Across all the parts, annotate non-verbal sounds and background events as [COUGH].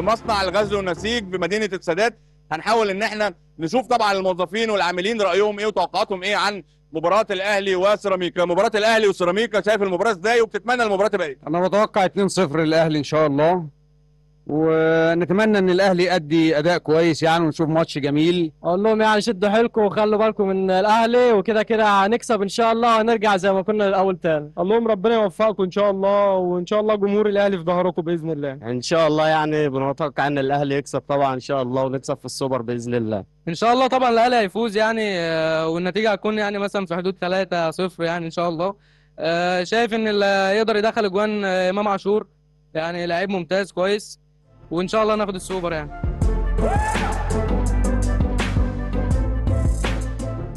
في مصنع الغزل والنسيج بمدينه السادات هنحاول ان احنا نشوف طبعا الموظفين والعاملين رايهم ايه وتوقعاتهم ايه عن مباراه الاهلي وسيراميكا مباراه الاهلي وسيراميكا شايف المباراه ازاي وبتتمنى المباراه تبقى ايه انا متوقع 2-0 للاهلي ان شاء الله ونتمنى ان الاهلي يأدي اداء كويس يعني ونشوف ماتش جميل اقول لهم يعني شدوا حيلكم وخلوا بالكم من الاهلي وكده كده هنكسب ان شاء الله هنرجع زي ما كنا الاول تاني اقول لهم ربنا يوفقكم ان شاء الله وان شاء الله جمهور الاهلي في ظهركم باذن الله ان شاء الله يعني بنتوقع ان الاهلي يكسب طبعا ان شاء الله ونكسب في السوبر باذن الله ان شاء الله طبعا الاهلي هيفوز يعني آه، والنتيجه هتكون يعني مثلا في حدود 3 0 يعني ان شاء الله آه، شايف ان اللي يقدر يدخل اجوان آه، امام عاشور يعني لعيب ممتاز كويس وان شاء الله ناخد السوبر يعني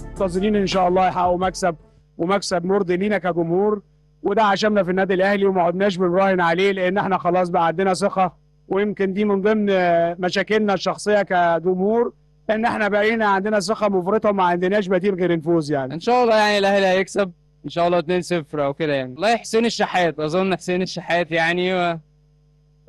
منتظرين ان شاء الله يحققوا مكسب ومكسب مرضي لينا كجمهور وده عشمنا في النادي الاهلي وما عدناش بنراهن عليه لان احنا خلاص بقى عندنا ثقه ويمكن دي من ضمن مشاكلنا الشخصيه كجمهور ان احنا بقينا عندنا ثقه مفرطه وما عندناش بديل غير نفوز يعني ان شاء الله يعني الاهلي هيكسب ان شاء الله 2-0 او كده يعني الله حسين الشحات اظن حسين الشحات يعني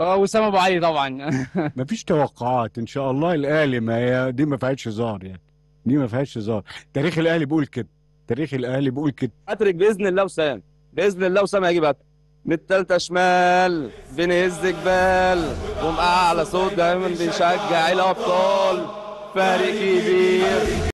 اه وسام ابو علي طبعا [LAUGHS] مفيش توقعات ان شاء الله الاهلي ما هي دي ما فيهاش هزار يعني دي ما فيهاش هزار تاريخ الاهلي بيقول كده تاريخ الاهلي بيقول كده هاتريك باذن الله وسام باذن الله وسام هيجيب باتريك من التالتة شمال بنهز جبال ومقع على صوت دايما بيشجع الابطال فريق كبير